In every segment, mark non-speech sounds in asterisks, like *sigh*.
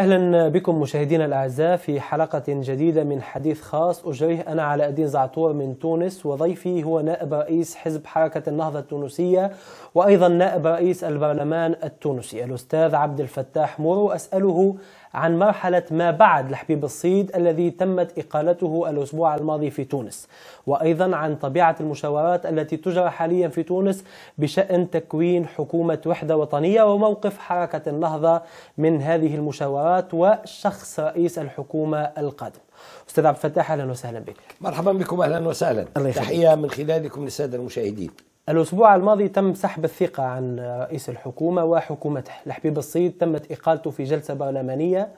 أهلا بكم مشاهدينا الأعزاء في حلقة جديدة من حديث خاص أجريه أنا على الدين زعطور من تونس وضيفي هو نائب رئيس حزب حركة النهضة التونسية وأيضا نائب رئيس البرلمان التونسي الأستاذ عبد الفتاح مورو أسأله عن مرحلة ما بعد لحبيب الصيد الذي تمت إقالته الأسبوع الماضي في تونس وأيضا عن طبيعة المشاورات التي تجرى حاليا في تونس بشأن تكوين حكومة وحدة وطنية وموقف حركة النهضة من هذه المشاورات وشخص رئيس الحكومة القادم استاذ عبد الفتاح اهلا وسهلا بك مرحبا بكم اهلا وسهلا الله تحيه من خلالكم للساده المشاهدين الأسبوع الماضي تم سحب الثقة عن رئيس الحكومة وحكومته الحبيب الصيد تمت إقالته في جلسة برلمانية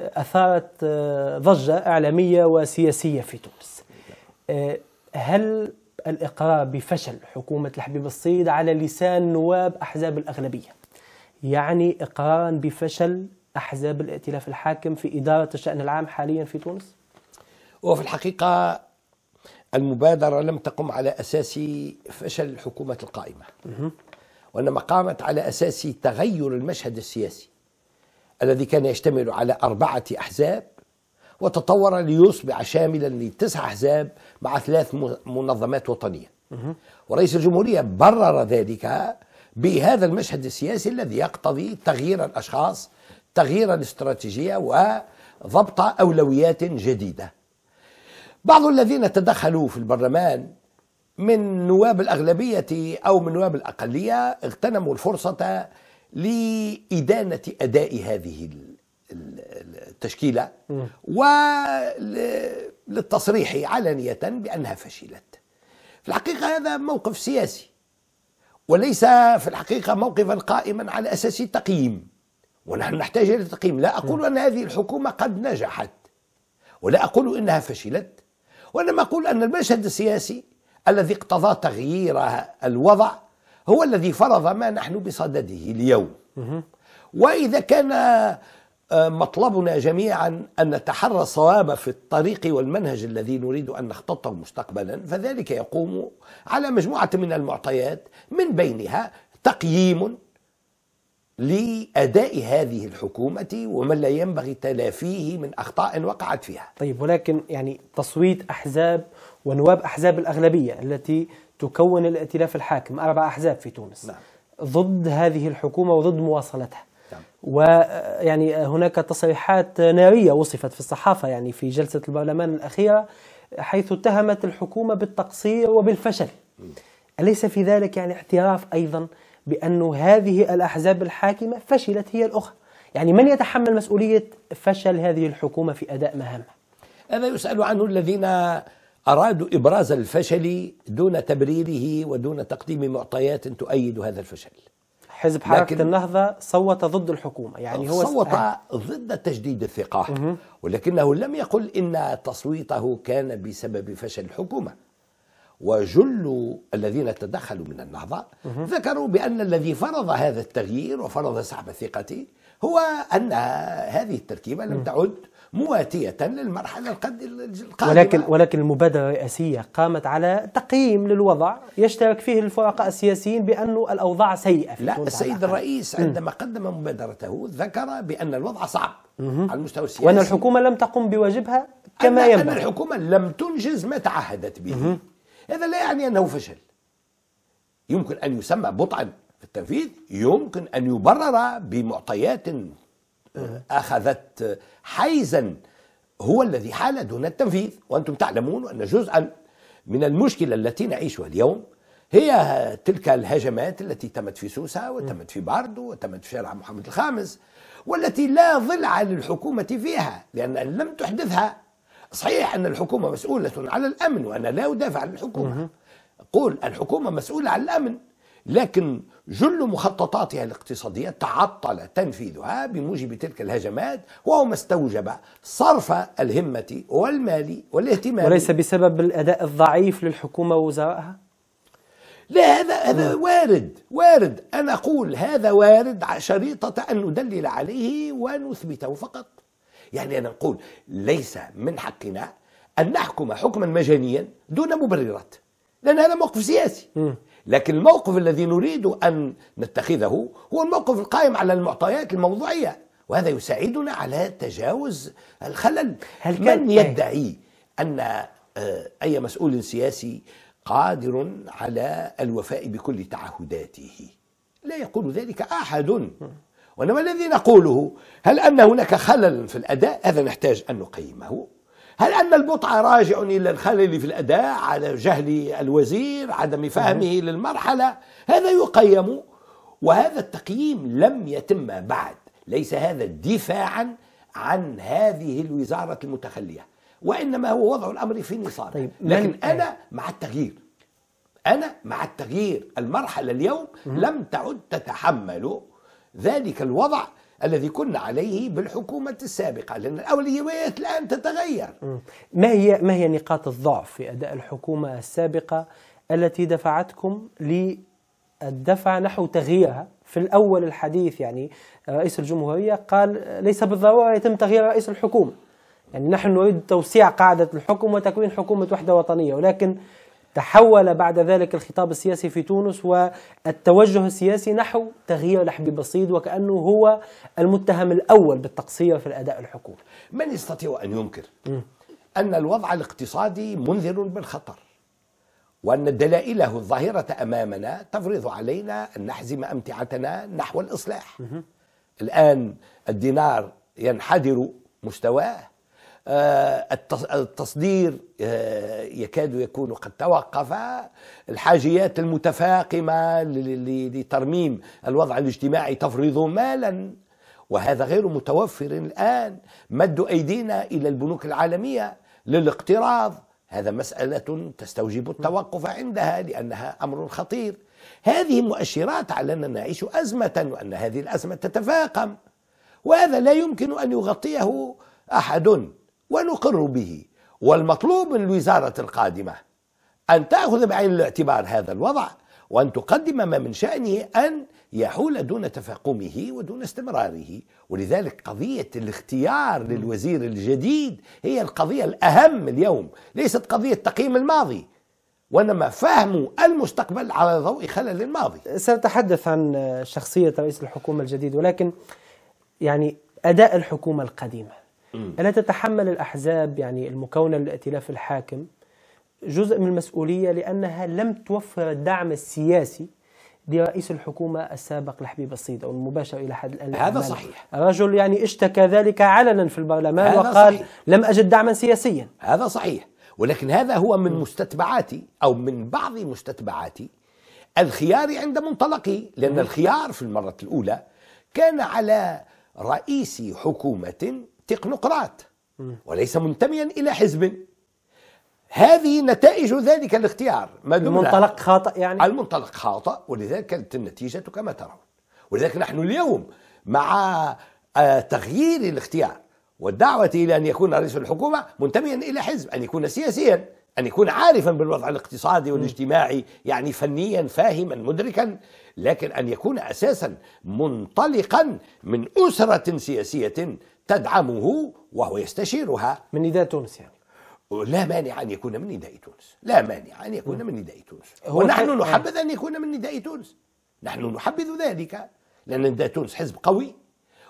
آه، أثارت آه، ضجة إعلامية وسياسية في تونس آه، هل الإقرار بفشل حكومة الحبيب الصيد على لسان نواب أحزاب الأغلبية يعني إقرارا بفشل أحزاب الائتلاف الحاكم في إدارة الشأن العام حاليا في تونس؟ وفي الحقيقة المبادرة لم تقم على أساس فشل الحكومة القائمة وإنما قامت على أساس تغير المشهد السياسي الذي كان يشتمل على أربعة أحزاب وتطور ليصبح شاملا لتسع أحزاب مع ثلاث منظمات وطنية ورئيس الجمهورية برر ذلك بهذا المشهد السياسي الذي يقتضي تغيير الأشخاص تغيير الاستراتيجية وضبط أولويات جديدة بعض الذين تدخلوا في البرلمان من نواب الأغلبية أو من نواب الأقلية اغتنموا الفرصة لإدانة أداء هذه التشكيلة وللتصريح علنية بأنها فشلت في الحقيقة هذا موقف سياسي وليس في الحقيقة موقفا قائما على أساس التقييم ونحن نحتاج إلى تقييم لا أقول أن هذه الحكومة قد نجحت ولا أقول إنها فشلت وإنما أقول أن المشهد السياسي الذي اقتضى تغيير الوضع هو الذي فرض ما نحن بصدده اليوم وإذا كان آه، مطلبنا جميعا أن نتحرى الصواب في الطريق والمنهج الذي نريد أن نخططه مستقبلا فذلك يقوم على مجموعة من المعطيات من بينها تقييم لاداء هذه الحكومه وما لا ينبغي تلافيه من اخطاء وقعت فيها. طيب ولكن يعني تصويت احزاب ونواب احزاب الاغلبيه التي تكون الائتلاف الحاكم اربع احزاب في تونس نعم. ضد هذه الحكومه وضد مواصلتها. نعم. ويعني آه، هناك تصريحات ناريه وصفت في الصحافه يعني في جلسه البرلمان الاخيره حيث اتهمت الحكومه بالتقصير وبالفشل. اليس في ذلك يعني اعتراف ايضا بأن هذه الأحزاب الحاكمة فشلت هي الأخرى يعني من يتحمل مسؤولية فشل هذه الحكومة في أداء مهامها هذا يسأل عنه الذين أرادوا إبراز الفشل دون تبريره ودون تقديم معطيات تؤيد هذا الفشل حزب حركة النهضة صوت ضد الحكومة يعني هو صوت ضد تجديد الثقة ولكنه لم يقل إن تصويته كان بسبب فشل الحكومة وجل الذين تدخلوا من النهضة ذكروا بأن الذي فرض هذا التغيير وفرض سحب الثقة هو أن هذه التركيبة لم تعد مواتية للمرحلة القادمة ولكن ولكن المبادرة الرئاسية قامت على تقييم للوضع يشترك فيه الفرقاء السياسيين بأنه الأوضاع سيئة في لا السيد الرئيس عندما قدم مبادرته ذكر بأن الوضع صعب على المستوى السياسي وأن الحكومة لم تقم بواجبها كما ينبغي أن الحكومة لم تنجز ما تعهدت به هذا لا يعني أنه فشل يمكن أن يسمى بطئا في التنفيذ يمكن أن يبرر بمعطيات آه، أخذت حيزا هو الذي حال دون التنفيذ وأنتم تعلمون أن جزءا من المشكلة التي نعيشها اليوم هي تلك الهجمات التي تمت في سوسة وتمت في باردو وتمت في شارع محمد الخامس والتي لا على للحكومة فيها لأن لم تحدثها صحيح أن الحكومة مسؤولة على الأمن وأنا لا أدافع عن الحكومة أقول الحكومة مسؤولة عن الأمن لكن جل مخططاتها الاقتصادية تعطل تنفيذها بموجب تلك الهجمات وهو ما استوجب صرف الهمة والمال والاهتمام وليس بسبب الأداء الضعيف للحكومة ووزرائها؟ لا هذا هذا وارد وارد أنا أقول هذا وارد شريطة أن ندلل عليه ونثبته فقط يعني أنا نقول ليس من حقنا أن نحكم حكما مجانيا دون مبررات لأن هذا موقف سياسي لكن الموقف الذي نريد أن نتخذه هو الموقف القائم على المعطيات الموضوعية وهذا يساعدنا على تجاوز الخلل هل كان من إيه. يدعي أن آه، أي مسؤول سياسي قادر على الوفاء بكل تعهداته لا يقول ذلك أحد وانما الذي نقوله هل ان هناك خلل في الاداء هذا نحتاج ان نقيمه هل ان البطعه راجع الى الخلل في الاداء على جهل الوزير عدم فهمه للمرحله هذا يقيم وهذا التقييم لم يتم بعد ليس هذا دفاعا عن هذه الوزاره المتخليه وانما هو وضع الامر في نصار طيب لكن آه. انا مع التغيير انا مع التغيير المرحله اليوم لم تعد تتحمل ذلك الوضع الذي كنا عليه بالحكومة السابقة لأن الأولويات الآن تتغير ما هي, ما هي نقاط الضعف في أداء الحكومة السابقة التي دفعتكم للدفع نحو تغييرها في الأول الحديث يعني رئيس الجمهورية قال ليس بالضرورة يتم تغيير رئيس الحكومة يعني نحن نريد توسيع قاعدة الحكم وتكوين حكومة وحدة وطنية ولكن تحول بعد ذلك الخطاب السياسي في تونس والتوجه السياسي نحو تغيير لحبيب بسيط وكأنه هو المتهم الأول بالتقصير في الأداء الحكومي من يستطيع أن ينكر أن الوضع الاقتصادي منذر بالخطر وأن دلائله الظاهرة أمامنا تفرض علينا أن نحزم أمتعتنا نحو الإصلاح الآن الدينار ينحدر مستواه آه، التصدير آه، يكاد يكون قد توقف الحاجيات المتفاقمة لترميم الوضع الاجتماعي تفرض مالا وهذا غير متوفر الآن مد أيدينا إلى البنوك العالمية للاقتراض هذا مسألة تستوجب التوقف عندها لأنها أمر خطير هذه مؤشرات على أننا نعيش أزمة وأن هذه الأزمة تتفاقم وهذا لا يمكن أن يغطيه أحد ونقر به والمطلوب من الوزارة القادمة أن تأخذ بعين الاعتبار هذا الوضع وأن تقدم ما من شأنه أن يحول دون تفاقمه ودون استمراره ولذلك قضية الاختيار للوزير الجديد هي القضية الأهم اليوم ليست قضية تقييم الماضي وانما فهم المستقبل على ضوء خلل الماضي. سنتحدث عن شخصيه رئيس الحكومه الجديد ولكن يعني اداء الحكومه القديمه ألا تتحمل الأحزاب يعني المكونة للائتلاف الحاكم جزء من المسؤولية لأنها لم توفر الدعم السياسي لرئيس الحكومة السابق لحبيب الصيد أو المباشر إلى حد الآن هذا صحيح الرجل يعني اشتكى ذلك علنا في البرلمان وقال صحيح. لم أجد دعما سياسيا هذا صحيح ولكن هذا هو من مستتبعاتي أو من بعض مستتبعاتي الخيار عند منطلقي لأن الخيار في المرة الأولى كان على رئيس حكومة تكنوقراط وليس منتميا إلى حزب هذه نتائج ذلك الاختيار المنطلق خاطئ يعني المنطلق خاطئ ولذلك كانت النتيجة كما ترون ولذلك نحن اليوم مع آه، تغيير الاختيار والدعوة إلى أن يكون رئيس الحكومة منتميا إلى حزب أن يكون سياسيا أن يكون عارفا بالوضع الاقتصادي والاجتماعي يعني فنيا فاهما مدركا لكن أن يكون أساسا منطلقا من أسرة سياسية تدعمه وهو يستشيرها من نداء تونس يعني لا مانع أن يكون من نداء تونس لا مانع أن يكون من نداء تونس ونحن نحبذ آه. أن يكون من نداء تونس نحن نحبذ ذلك لأن نداء تونس حزب قوي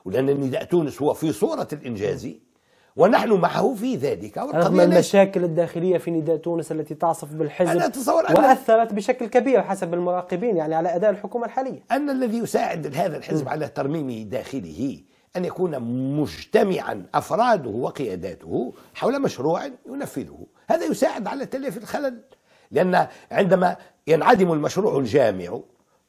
ولأن نداء تونس هو في صورة الإنجازي ونحن معه في ذلك رغم المشاكل الداخلية في نداء تونس التي تعصف بالحزب أنا أتصور أن وأثرت بشكل كبير حسب المراقبين يعني على أداء الحكومة الحالية أن الذي يساعد هذا الحزب م. على ترميم داخله أن يكون مجتمعا أفراده وقياداته حول مشروع ينفذه هذا يساعد على تلافي الخلل لأن عندما ينعدم المشروع الجامع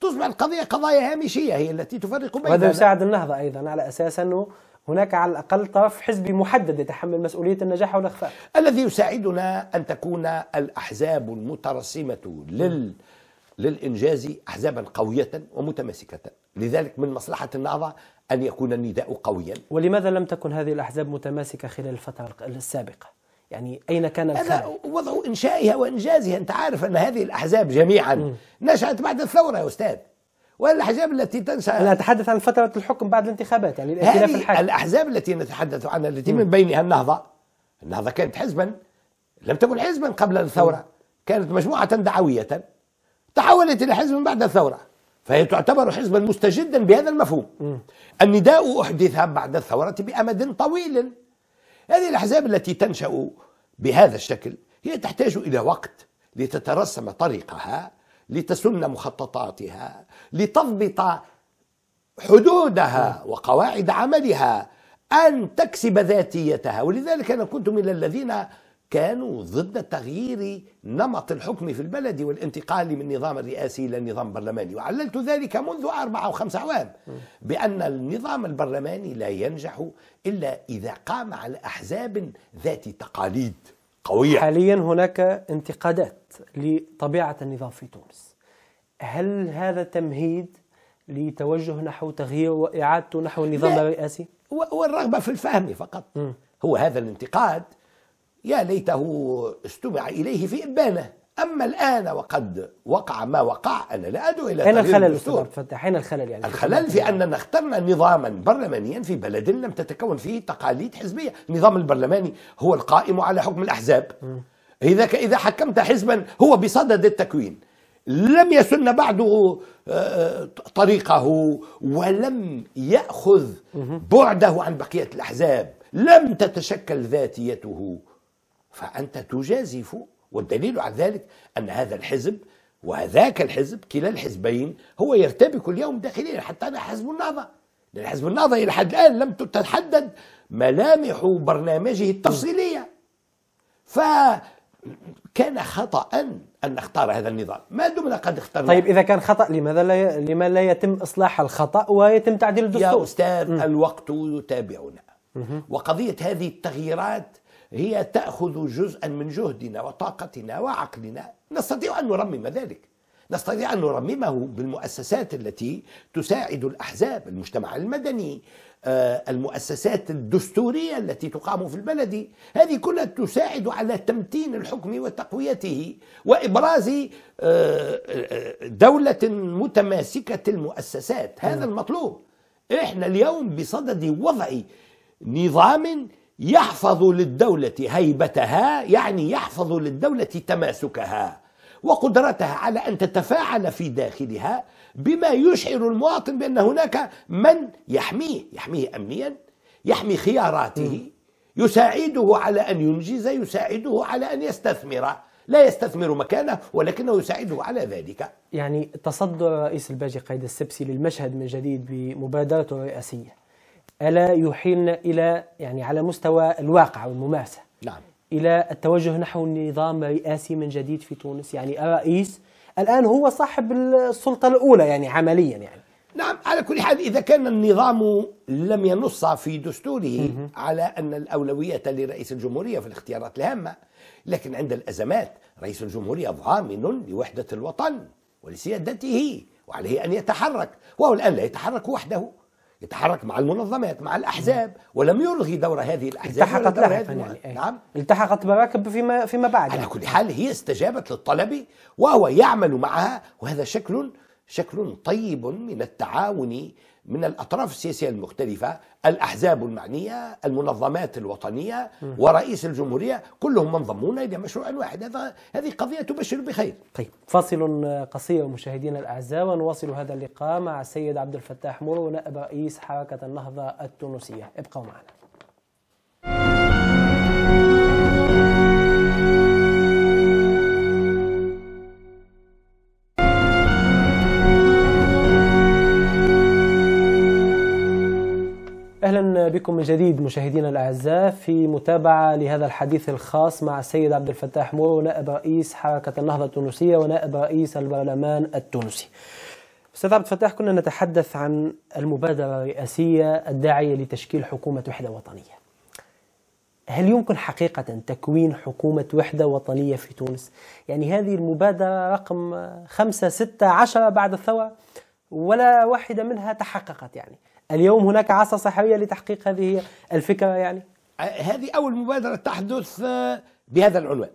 تصبح القضية قضايا هامشية هي التي تفرق بيننا وهذا يساعد النهضة أيضا على أساس أنه هناك على الأقل طرف حزبي محدد يتحمل مسؤولية النجاح والإخفاء الذي يساعدنا أن تكون الأحزاب المترسمة لل للإنجاز أحزابا قوية ومتماسكة لذلك من مصلحة النهضة أن يكون النداء قويا ولماذا لم تكن هذه الأحزاب متماسكة خلال الفترة السابقة؟ يعني أين كان الخلل؟ وضع إنشائها وإنجازها أنت عارف أن هذه الأحزاب جميعا م. نشأت بعد الثورة يا أستاذ والاحزاب التي تنسى انا اتحدث عن فتره الحكم بعد الانتخابات يعني الائتلاف الحاكم الاحزاب التي نتحدث عنها التي من بينها النهضه النهضه كانت حزبا لم تكن حزبا قبل الثوره كانت مجموعه دعويه تحولت الى حزب بعد الثوره فهي تعتبر حزبا مستجدا بهذا المفهوم النداء احدث بعد الثوره بامد طويل هذه الاحزاب التي تنشا بهذا الشكل هي تحتاج الى وقت لتترسم طريقها لتسن مخططاتها لتضبط حدودها وقواعد عملها أن تكسب ذاتيتها ولذلك أنا كنت من الذين كانوا ضد تغيير نمط الحكم في البلد والانتقال من النظام الرئاسي الى النظام البرلماني وعللت ذلك منذ أربعة أو خمس أعوام بأن النظام البرلماني لا ينجح إلا إذا قام على أحزاب ذات تقاليد قوية حاليا هناك انتقادات لطبيعة النظام في تونس هل هذا تمهيد لتوجه نحو تغيير وإعادته نحو النظام الرئاسي؟ والرغبة في الفهم فقط م. هو هذا الانتقاد يا ليته استمع إليه في إبانة اما الان وقد وقع ما وقع انا لا ادعو الى تغيير الخلل الدستور فتح هنا الخلل يعني الخلل في اننا اخترنا نظاما برلمانيا في بلد لم تتكون فيه تقاليد حزبيه، النظام البرلماني هو القائم على حكم الاحزاب. اذا اذا حكمت حزبا هو بصدد التكوين. لم يسن بعده آه، آه، طريقه ولم ياخذ بعده عن بقيه الاحزاب، لم تتشكل ذاتيته فانت تجازف والدليل على ذلك أن هذا الحزب وهذاك الحزب كلا الحزبين هو يرتبك اليوم داخليا حتى أنا حزب النهضة لأن حزب النهضة إلى حد الآن لم تتحدد ملامح برنامجه التفصيلية ف كان خطا ان نختار هذا النظام ما دمنا قد اخترنا طيب اذا كان خطا لماذا لا ي... لما لا يتم اصلاح الخطا ويتم تعديل الدستور يا استاذ م. الوقت يتابعنا م. وقضيه هذه التغييرات هي تأخذ جزءا من جهدنا وطاقتنا وعقلنا نستطيع أن نرمم ذلك نستطيع أن نرممه بالمؤسسات التي تساعد الأحزاب المجتمع المدني آه، المؤسسات الدستورية التي تقام في البلد هذه كلها تساعد على تمتين الحكم وتقويته وإبراز آه، آه، دولة متماسكة المؤسسات هذا نعم. المطلوب إحنا اليوم بصدد وضع نظام يحفظ للدولة هيبتها يعني يحفظ للدولة تماسكها وقدرتها على أن تتفاعل في داخلها بما يشعر المواطن بأن هناك من يحميه يحميه أمنيا يحمي خياراته يساعده على أن ينجز يساعده على أن يستثمر لا يستثمر مكانه ولكنه يساعده على ذلك يعني تصدر رئيس الباجي قيد السبسي للمشهد من جديد بمبادرته الرئاسية ألا يحيلنا إلى يعني على مستوى الواقع والممارسة نعم إلى التوجه نحو نظام رئاسي من جديد في تونس يعني الرئيس الآن هو صاحب السلطة الأولى يعني عمليا يعني نعم على كل حال إذا كان النظام لم ينص في دستوره على أن الأولوية لرئيس الجمهورية في الاختيارات الهامة لكن عند الأزمات رئيس الجمهورية ضامن لوحدة الوطن ولسيادته وعليه أن يتحرك وهو الآن لا يتحرك وحده يتحرك مع المنظمات مع الاحزاب ولم يلغي دور هذه الاحزاب التحقت لها يعني نعم التحقت براكب فيما فيما بعد على كل حال هي استجابت للطلب وهو يعمل معها وهذا شكل شكل طيب من التعاون من الأطراف السياسية المختلفة الأحزاب المعنية المنظمات الوطنية ورئيس الجمهورية كلهم منضمون إلى مشروع واحد هذا هذه قضية تبشر بخير طيب فاصل قصير مشاهدينا الأعزاء ونواصل هذا اللقاء مع السيد عبد الفتاح مرو نائب رئيس حركة النهضة التونسية ابقوا معنا بكم من جديد مشاهدينا الأعزاء في متابعة لهذا الحديث الخاص مع السيد عبد الفتاح مورو نائب رئيس حركة النهضة التونسية ونائب رئيس البرلمان التونسي أستاذ عبد الفتاح كنا نتحدث عن المبادرة الرئاسية الداعية لتشكيل حكومة وحدة وطنية هل يمكن حقيقة تكوين حكومة وحدة وطنية في تونس؟ يعني هذه المبادرة رقم خمسة ستة عشرة بعد الثورة ولا واحدة منها تحققت يعني اليوم هناك عصا صحوية لتحقيق هذه الفكرة يعني هذه أول مبادرة تحدث آه، بهذا العنوان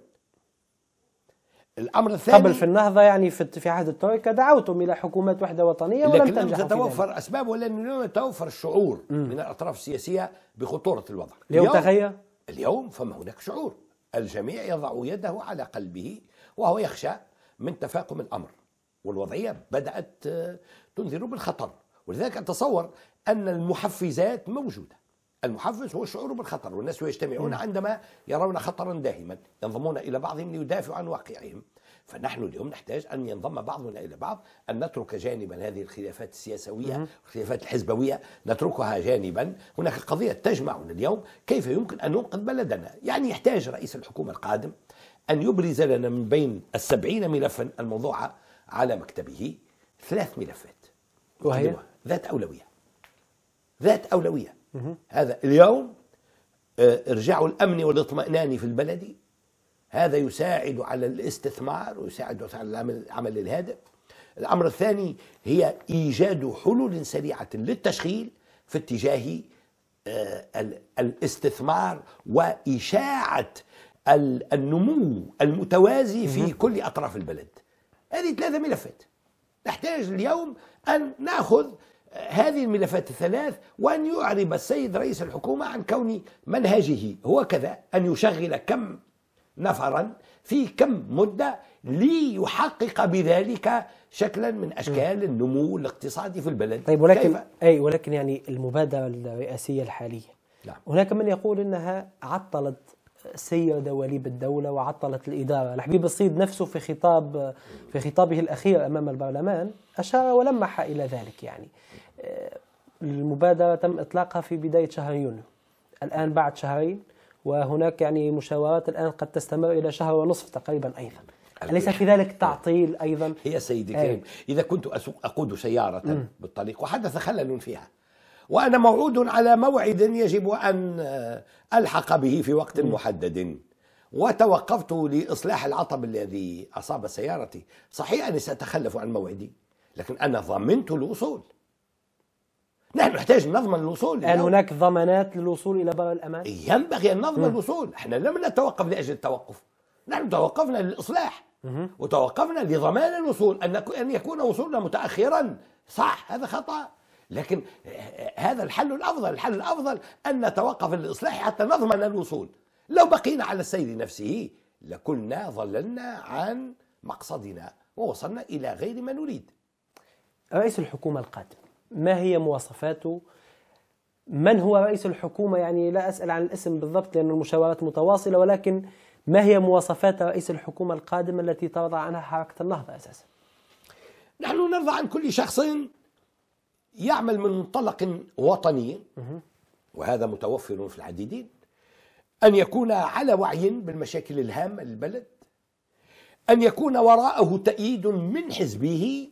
الامر الثاني قبل في النهضه يعني في في عهد الترك دعوتم الى حكومات وحده وطنيه ولم لكن لم تتوفر اسباب ولم يتوفر الشعور م. من الاطراف السياسيه بخطوره الوضع اليوم, اليوم تغير اليوم فما هناك شعور الجميع يضع يده على قلبه وهو يخشى من تفاقم الامر والوضعيه بدات آه، تنذر بالخطر ولذلك اتصور أن المحفزات موجودة المحفز هو الشعور بالخطر والناس يجتمعون عندما يرون خطرا داهما ينضمون إلى بعضهم ليدافعوا عن واقعهم فنحن اليوم نحتاج أن ينضم بعضنا إلى بعض أن نترك جانبا هذه الخلافات السياسوية الخلافات الحزبوية نتركها جانبا هناك قضية تجمعنا اليوم كيف يمكن أن ننقذ بلدنا يعني يحتاج رئيس الحكومة القادم أن يبرز لنا من بين السبعين ملفا الموضوعة على مكتبه ثلاث ملفات وهي ذات أولوية ذات أولوية هذا اليوم آه، ارجعوا الأمن والاطمئنان في البلد هذا يساعد على الاستثمار ويساعد على العمل الهادئ الأمر الثاني هي إيجاد حلول سريعة للتشغيل في اتجاه آه، الاستثمار وإشاعة النمو المتوازي في كل أطراف البلد هذه ثلاثة ملفات نحتاج اليوم أن نأخذ هذه الملفات الثلاث وأن يعرب السيد رئيس الحكومة عن كون منهجه هو كذا أن يشغل كم نفرا في كم مدة ليحقق بذلك شكلا من اشكال النمو الاقتصادي في البلد طيب ولكن اي ولكن يعني المبادره الرئاسيه الحاليه نعم. هناك من يقول انها عطلت سير دواليب الدوله وعطلت الاداره، الحبيب الصيد نفسه في خطاب في خطابه الاخير امام البرلمان اشار ولمح الى ذلك يعني المبادرة تم إطلاقها في بداية شهر يونيو الآن بعد شهرين وهناك يعني مشاورات الآن قد تستمر إلى شهر ونصف تقريبا أيضا أليس في ذلك تعطيل أيضا؟ يا سيدي الكريم آه. إذا كنت أسوق أقود سيارة م. بالطريق وحدث خلل فيها وأنا موعود على موعد يجب أن آه، ألحق به في وقت م. محدد وتوقفت لإصلاح العطب الذي أصاب سيارتي صحيح أني سأتخلف عن موعدي لكن أنا ضمنت الوصول نحن نحتاج نضمن الوصول هل هناك ضمانات للوصول الى بر الامان؟ ينبغي ان نضمن الوصول، احنا لم نتوقف لاجل التوقف، نحن توقفنا للاصلاح وتوقفنا لضمان الوصول ان ان يكون وصولنا متاخرا، صح هذا خطا لكن آه، هذا الحل الافضل، الحل الافضل ان نتوقف للاصلاح حتى نضمن الوصول، لو بقينا على السير نفسه لكنا ظللنا عن مقصدنا ووصلنا الى غير ما نريد. رئيس الحكومه القادم ما هي مواصفاته من هو رئيس الحكومة يعني لا أسأل عن الاسم بالضبط لأن المشاورات متواصلة ولكن ما هي مواصفات رئيس الحكومة القادمة التي ترضى عنها حركة النهضة أساسا نحن نرضى عن كل شخص يعمل من منطلق وطني وهذا متوفر في العديدين أن يكون على وعي بالمشاكل الهامة للبلد أن يكون وراءه تأييد من حزبه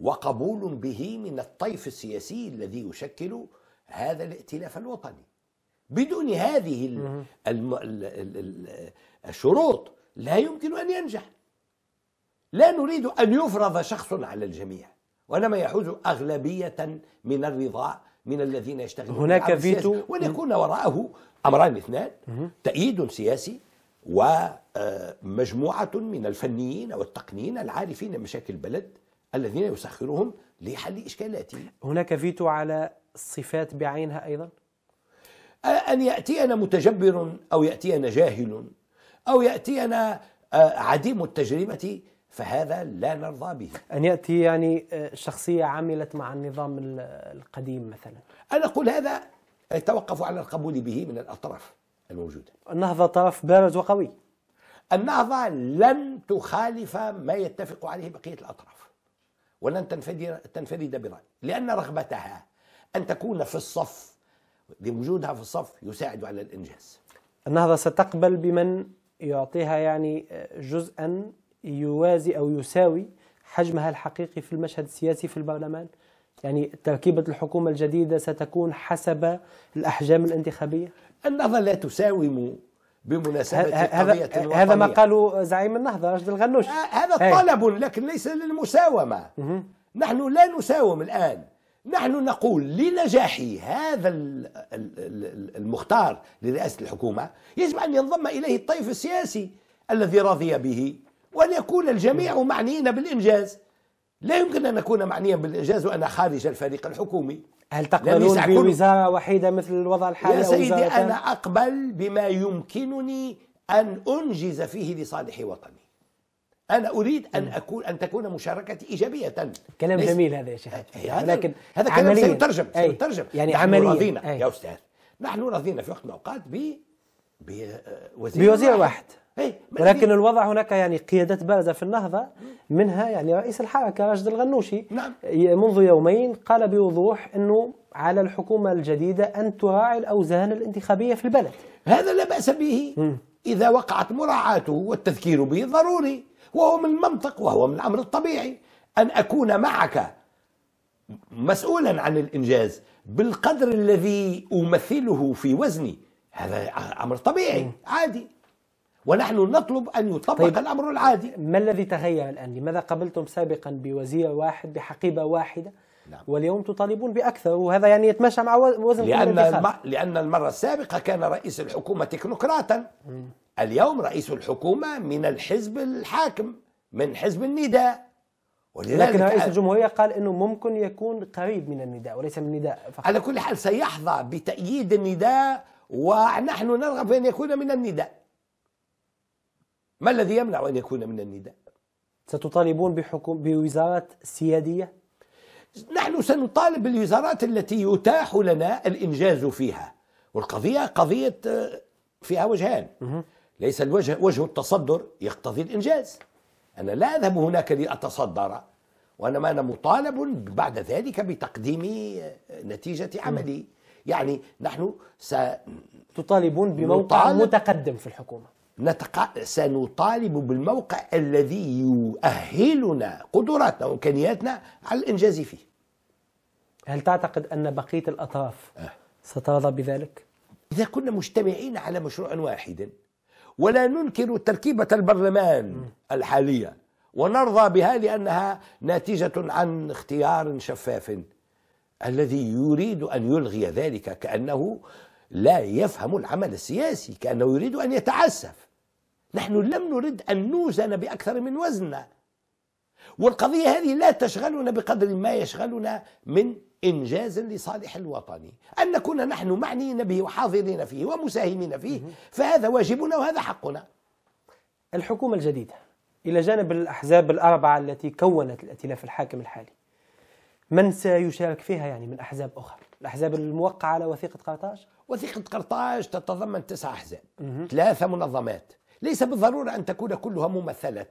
وقبول به من الطيف السياسي الذي يشكل هذا الائتلاف الوطني بدون هذه الشروط لا يمكن ان ينجح لا نريد ان يفرض شخص على الجميع وانما يحوز اغلبيه من الرضا من الذين يشتغلون هناك فيتو وليكون وراءه امران اثنان تأييد سياسي ومجموعه آه، من الفنيين والتقنيين العارفين مشاكل البلد الذين يسخرهم لحل إشكالاتهم هناك فيتو على صفات بعينها أيضا؟ أن يأتينا متجبر أو يأتينا جاهل أو يأتينا عديم التجربة فهذا لا نرضى به أن يأتي يعني شخصية عملت مع النظام القديم مثلا أنا أقول هذا يتوقف على القبول به من الأطراف الموجودة النهضة طرف بارز وقوي النهضة لن تخالف ما يتفق عليه بقية الأطراف ولن تنفرد تنفرد برأي لأن رغبتها أن تكون في الصف لوجودها في الصف يساعد على الإنجاز النهضة ستقبل بمن يعطيها يعني آه، جزءا يوازي أو يساوي حجمها الحقيقي في المشهد السياسي في البرلمان يعني تركيبة الحكومة الجديدة ستكون حسب الأحجام الانتخابية النهضة لا تساوم بمناسبة هذا هذا ما قاله زعيم النهضة رشد الغنوش آه، هذا إيه. طلب لكن ليس للمساومة نحن لا نساوم الآن نحن نقول لنجاح هذا المختار لرئاسة الحكومة يجب أن ينضم إليه الطيف السياسي الذي رضي به وأن يكون الجميع معنيين بالإنجاز لا يمكن أن نكون معنيا بالإنجاز وأنا خارج الفريق الحكومي هل تقبلون بوزارة وحيدة مثل الوضع الحالي يا سيدي أنا أقبل بما يمكنني أن أنجز فيه لصالح وطني أنا أريد أن أكون أن تكون مشاركتي إيجابية كلام ليس... جميل هذا يا شيخ لكن هذا كلام عمليا. سيترجم سيترجم يعني نحن عمليا رضينا أي. يا أستاذ نحن رضينا في وقت من الأوقات ب بوزير, آه، بوزير واحد, واحد. أي ولكن الوضع هناك يعني قيادات بارزه في النهضه منها يعني رئيس الحركه راشد الغنوشي نعم. منذ يومين قال بوضوح انه على الحكومه الجديده ان تراعي الاوزان الانتخابيه في البلد هذا لا باس به اذا وقعت مراعاته والتذكير به ضروري وهو من المنطق وهو من الامر الطبيعي ان اكون معك مسؤولا عن الانجاز بالقدر الذي امثله في وزني هذا امر طبيعي عادي ونحن نطلب أن يطبق طيب الأمر العادي ما الذي تغير الآن؟ لماذا قبلتم سابقا بوزير واحد بحقيبة واحدة نعم. واليوم تطالبون بأكثر وهذا يعني يتماشى مع وزن لأن, الم... لأن المرة السابقة كان رئيس الحكومة تكنوقراتا اليوم رئيس الحكومة من الحزب الحاكم من حزب النداء لكن رئيس الجمهورية قال أنه ممكن يكون قريب من النداء وليس من النداء فقط على كل حال سيحظى بتأييد النداء ونحن نرغب أن يكون من النداء ما الذي يمنع أن يكون من النداء ستطالبون بحكم بوزارات سيادية نحن سنطالب بالوزارات التي يتاح لنا الإنجاز فيها والقضية قضية آه، فيها وجهان ليس الوجه وجه التصدر يقتضي الإنجاز أنا لا أذهب هناك لأتصدر وإنما أنا مطالب بعد ذلك بتقديم آه، نتيجة عملي يعني نحن ستطالبون تطالبون بموقع متقدم في الحكومة نتق... سنطالب بالموقع الذي يؤهلنا قدراتنا وامكانياتنا على الانجاز فيه. هل تعتقد ان بقيه الاطراف أه. سترضى بذلك؟ اذا كنا مجتمعين على مشروع واحد ولا ننكر تركيبه البرلمان م. الحاليه ونرضى بها لانها ناتجه عن اختيار شفاف الذي يريد ان يلغي ذلك كانه لا يفهم العمل السياسي كانه يريد ان يتعسف نحن لم نرد أن نوزن بأكثر من وزننا والقضية هذه لا تشغلنا بقدر ما يشغلنا من إنجاز لصالح الوطن أن نكون نحن معنيين به وحاضرين فيه ومساهمين فيه فهذا واجبنا وهذا حقنا الحكومة الجديدة إلى جانب الأحزاب الأربعة التي كونت الائتلاف الحاكم الحالي من سيشارك فيها يعني من أحزاب أخرى الأحزاب الموقعة على وثيقة قرطاج وثيقة قرطاج تتضمن تسع أحزاب ثلاثة منظمات ليس بالضرورة أن تكون كلها ممثلة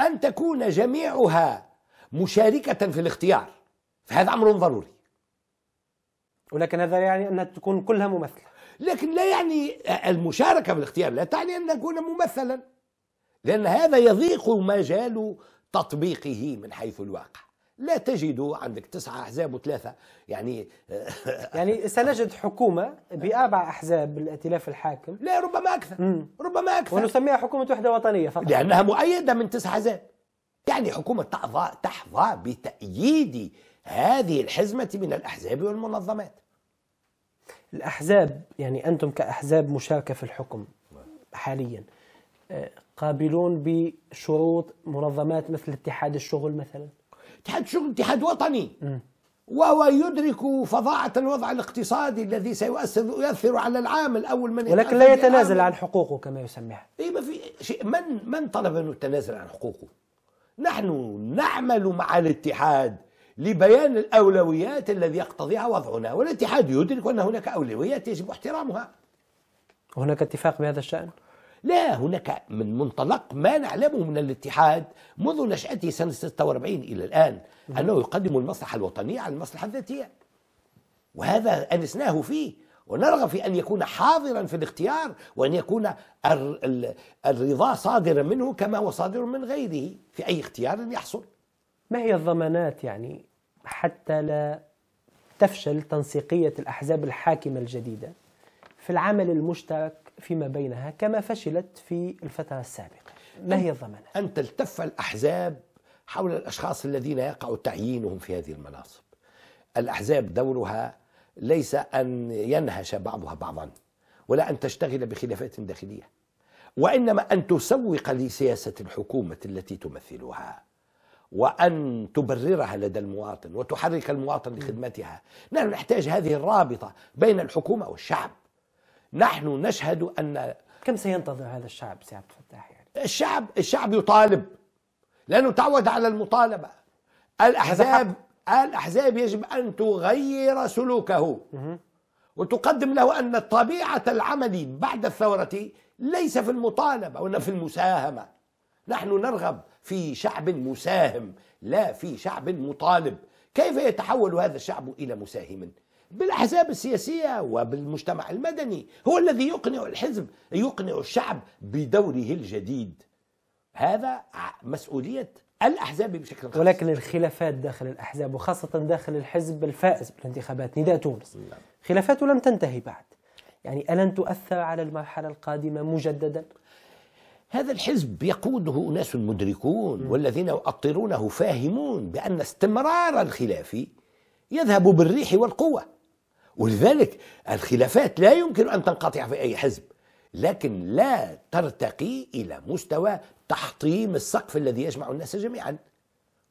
أن تكون جميعها مشاركة في الاختيار فهذا أمر ضروري ولكن هذا يعني أن تكون كلها ممثلة لكن لا يعني المشاركة في الاختيار لا تعني أن نكون ممثلا لأن هذا يضيق مجال تطبيقه من حيث الواقع لا تجد عندك تسعة أحزاب وثلاثة يعني *laughs* يعني سنجد حكومة بأربع أحزاب الائتلاف الحاكم لا ربما أكثر مم. ربما أكثر ونسميها حكومة وحدة وطنية فقط لأنها مؤيدة من تسعة أحزاب يعني حكومة تحظى تحظى بتأييد هذه الحزمة من الأحزاب والمنظمات الأحزاب يعني أنتم كأحزاب مشاركة في الحكم حاليا آه، قابلون بشروط منظمات مثل اتحاد الشغل مثلا اتحاد شغل اتحاد وطني وهو يدرك فظاعة الوضع الاقتصادي الذي سيؤثر على العامل أول من ولكن لا يتنازل العامل. عن حقوقه كما يسميها اي ما في شيء من من طلب أن يتنازل عن حقوقه نحن نعمل مع الاتحاد لبيان الأولويات الذي يقتضيها وضعنا والاتحاد يدرك أن هناك أولويات يجب احترامها هناك اتفاق بهذا الشأن؟ لا هناك من منطلق ما نعلمه من الاتحاد منذ نشأته سنة 46 إلى الآن أنه يقدم المصلحة الوطنية على المصلحة الذاتية وهذا أنسناه فيه ونرغب في أن يكون حاضرا في الاختيار وأن يكون الرضا صادرا منه كما هو صادر من غيره في أي اختيار يحصل ما هي الضمانات يعني حتى لا تفشل تنسيقية الأحزاب الحاكمة الجديدة في العمل المشترك فيما بينها كما فشلت في الفترة السابقة ما هي الضمانات؟ أن تلتف الأحزاب حول الأشخاص الذين يقع تعيينهم في هذه المناصب الأحزاب دورها ليس أن ينهش بعضها بعضا ولا أن تشتغل بخلافات داخلية وإنما أن تسوق لسياسة الحكومة التي تمثلها وأن تبررها لدى المواطن وتحرك المواطن لخدمتها نحن نحتاج هذه الرابطة بين الحكومة والشعب نحن نشهد أن كم سينتظر هذا الشعب سي عبد الفتاح يعني؟ الشعب الشعب يطالب لأنه تعود على المطالبة الأحزاب الأحزاب يجب أن تغير سلوكه وتقدم له أن طبيعة العمل بعد الثورة ليس في المطالبة وإنما في المساهمة نحن نرغب في شعب مساهم لا في شعب مطالب كيف يتحول هذا الشعب إلى مساهم؟ بالاحزاب السياسيه وبالمجتمع المدني هو الذي يقنع الحزب يقنع الشعب بدوره الجديد هذا مسؤوليه الاحزاب بشكل خاص ولكن الخلافات داخل الاحزاب وخاصه داخل الحزب الفائز بالانتخابات نداء تونس نعم. خلافاته لم تنتهي بعد يعني الن تؤثر على المرحله القادمه مجددا هذا الحزب يقوده اناس مدركون والذين يؤطرونه فاهمون بان استمرار الخلاف يذهب بالريح والقوه ولذلك الخلافات لا يمكن أن تنقطع في أي حزب لكن لا ترتقي إلى مستوى تحطيم السقف الذي يجمع الناس جميعا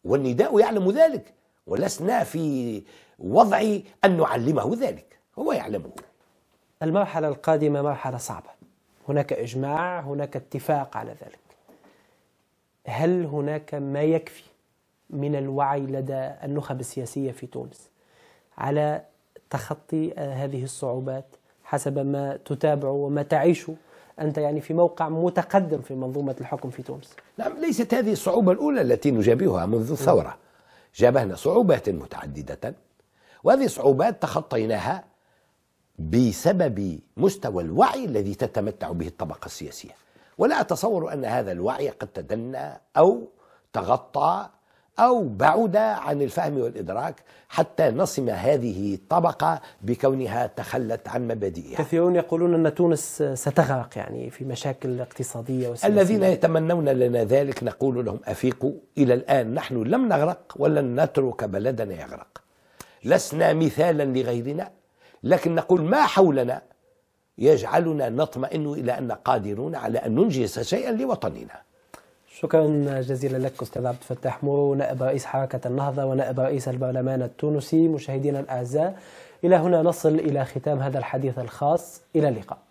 والنداء يعلم ذلك ولسنا في وضع أن نعلمه ذلك هو يعلمه المرحلة القادمة مرحلة صعبة هناك إجماع هناك اتفاق على ذلك هل هناك ما يكفي من الوعي لدى النخب السياسية في تونس على تخطي آه، هذه الصعوبات حسب ما تتابع وما تعيش أنت يعني في موقع متقدم في منظومة الحكم في تونس نعم ليست هذه الصعوبة الأولى التي نجابهها منذ الثورة جابهنا صعوبات متعددة وهذه صعوبات تخطيناها بسبب مستوى الوعي الذي تتمتع به الطبقة السياسية ولا أتصور أن هذا الوعي قد تدنى أو تغطى أو بعد عن الفهم والإدراك حتى نصم هذه الطبقة بكونها تخلت عن مبادئها كثيرون يقولون أن تونس ستغرق يعني في مشاكل اقتصادية وسياسية الذين يتمنون لنا ذلك نقول لهم أفيقوا إلى الآن نحن لم نغرق ولن نترك بلدنا يغرق لسنا مثالا لغيرنا لكن نقول ما حولنا يجعلنا نطمئن إلى أن قادرون على أن ننجز شيئا لوطننا شكرا جزيلا لك استاذ عبد الفتاح مورو نائب رئيس حركه النهضه ونائب رئيس البرلمان التونسي مشاهدينا الاعزاء الى هنا نصل الى ختام هذا الحديث الخاص الى اللقاء